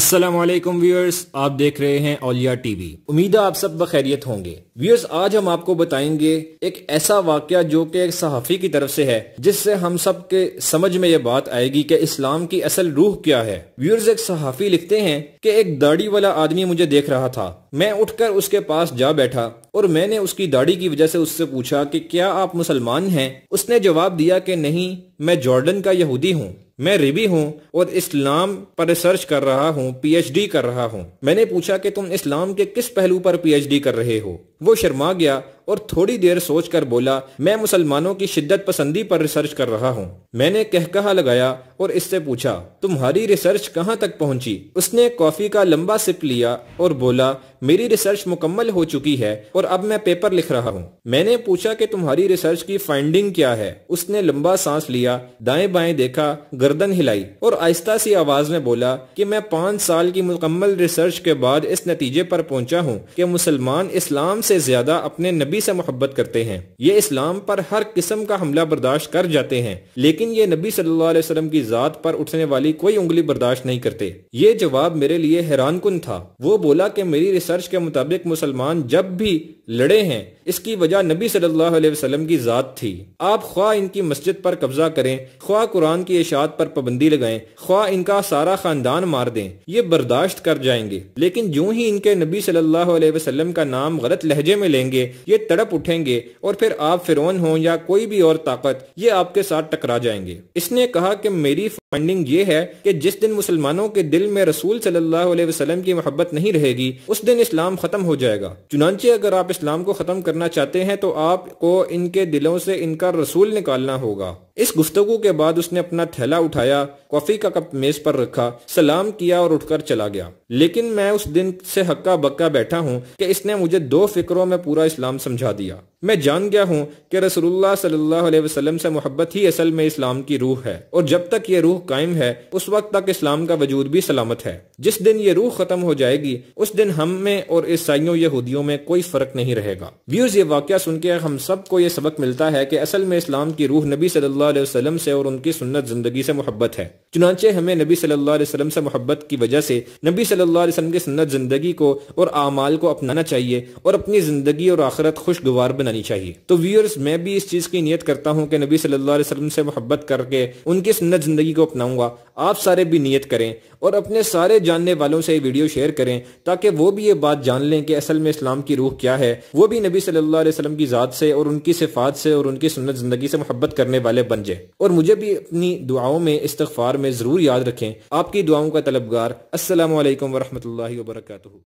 Aslam viewers आप देख रहे हैं ओलिया टीवी उम्मीद है आप सब बखैरियत होंगे व्यूअर्स आज हम आपको बताएंगे एक ऐसा वाक्य जो कि एक सहाफ़ी की तरफ से है जिससे हम सब के समझ में यह बात आएगी कि इस्लाम की असल रूह क्या है व्यूअर्स एक सहाफ़ी लिखते हैं कि एक दाढ़ी वाला आदमी मुझे देख रहा था मैं उठकर उसके पास जा बैठा और मैंने उसकी दाढ़ी की वजह से उससे पूछा कि क्या आप मुसलमान हैं उसने जवाब दिया कि नहीं मैं जॉर्डन का यहूदी हूँ मैं रिबी हूँ और इस्लाम पर रिसर्च कर रहा हूँ पीएचडी कर रहा हूँ मैंने पूछा कि तुम इस्लाम के किस पहलू पर पीएचडी कर रहे हो वो शर्मा गया और थोड़ी देर सोचकर बोला मैं मुसलमानों की शिद्दत पसंदी पर रिसर्च कर रहा हूँ मैंने कहा लगाया और इससे पूछा तुम्हारी रिसर्च कहाँ तक पहुँची उसने कॉफी का लंबा सिप लिया और बोला मेरी रिसर्च मुकम्मल हो चुकी है और अब मैं पेपर लिख रहा हूँ मैंने पूछा की तुम्हारी रिसर्च की फाइंडिंग क्या है उसने लंबा सांस लिया दाए बाएं देखा गर्दन हिलाई और आहिस्ता सी आवाज में बोला की मैं पाँच साल की मुकम्मल रिसर्च के बाद इस नतीजे पर पहुँचा हूँ की मुसलमान इस्लाम से ज्यादा अपने नबी नबी से मोहब्बत करते हैं ये इस्लाम पर हर किस्म का हमला बर्दाश्त कर जाते हैं लेकिन ये नबी सल्लल्लाहु अलैहि वसल्लम की ज़ात पर उठने वाली कोई उंगली बर्दाश्त नहीं करते ये जवाब मेरे लिए हैरान कन था वो बोला कि मेरी रिसर्च के मुताबिक मुसलमान जब भी लड़े हैं इसकी वजह नबी सल्लल्लाहु अलैहि वसल्लम की ज़ात थी आप ख्वा इनकी मस्जिद पर कब्जा करें ख्वा कुरान की इशात पर पाबंदी लगाएं ख्वा इनका सारा खानदान मार दें ये बर्दाश्त कर जाएंगे लेकिन जो ही इनके नबी सल्लल्लाहु अलैहि वसल्लम का नाम गलत लहजे में लेंगे ये तड़प उठेंगे और फिर आप फिर हो या कोई भी और ताकत ये आपके साथ टकरा जाएंगे इसने कहा कि मेरी फंडिंग ये है कि जिस दिन मुसलमानों के दिल में रसूल सल्लल्लाहु अलैहि वसल्लम की मोहब्बत नहीं रहेगी उस दिन इस्लाम खत्म हो जाएगा चुनाचे अगर आप इस्लाम को खत्म करना चाहते हैं तो आपको इनके दिलों से इनका रसूल निकालना होगा इस गुफ्तगु के बाद उसने अपना थैला उठाया कॉफी का कप मेज पर रखा सलाम किया और उठकर चला गया लेकिन मैं उस दिन से हक्का बक्का बैठा हूँ कि इसने मुझे दो फिक्रों में पूरा इस्लाम समझा दिया मैं जान गया हूँ कि रसोल्ला सल्लल्लाहु अलैहि वसल्लम से मोहब्बत ही असल में इस्लाम की रूह है और जब तक ये रूह कायम है उस वक्त तक इस्लाम का वजूद भी सलामत है जिस दिन ये रूह खत्म हो जाएगी उस दिन हम में और ईसाइयों यहूदियों में कोई फर्क नहीं रहेगा व्यूज ये वाक्य सुन के हम सब को ये सबक मिलता है कि असल में इस्लाम की रूह नबी सल्लल्लाहु अलैहि वसल्लम से और उनकी सुन्नत जिंदगी से मोहब्बत है चुनाचे हमें नबी सल्लल्लाहु अलैहि वसल्लम से मोहब्बत की वजह से नबी सल्लल्लाहु अलैहि वसल्लम की सन्नत ज़िंदगी को और आमाल को अपनाना चाहिए और अपनी ज़िंदगी और आखरत खुशगवार बनानी चाहिए तो व्यूअर्स मैं भी इस चीज़ की नीयत करता हूँ कि नबी सल्लल्लाहु अलैहि वसल्लम से मोहब्बत करके उनकी सन्नत ज़िंदगी को अपनाऊंगा आप सारे भी नीयत करें और अपने सारे जानने वालों से ये वीडियो शेयर करें ताकि वो भी ये बात जान लें कि असल में इस्लाम की रूह क्या है वो भी नबी सल्लल्लाहु अलैहि वसल्लम की ज़ात से और उनकी सिफात से और उनकी सुन्नत ज़िंदगी से मोहब्बत करने वाले बन जाए और मुझे भी अपनी दुआओं में इस्तफ़ार में ज़रूर याद रखें आपकी दुआओं का तलबगार असल वरहमल वर्का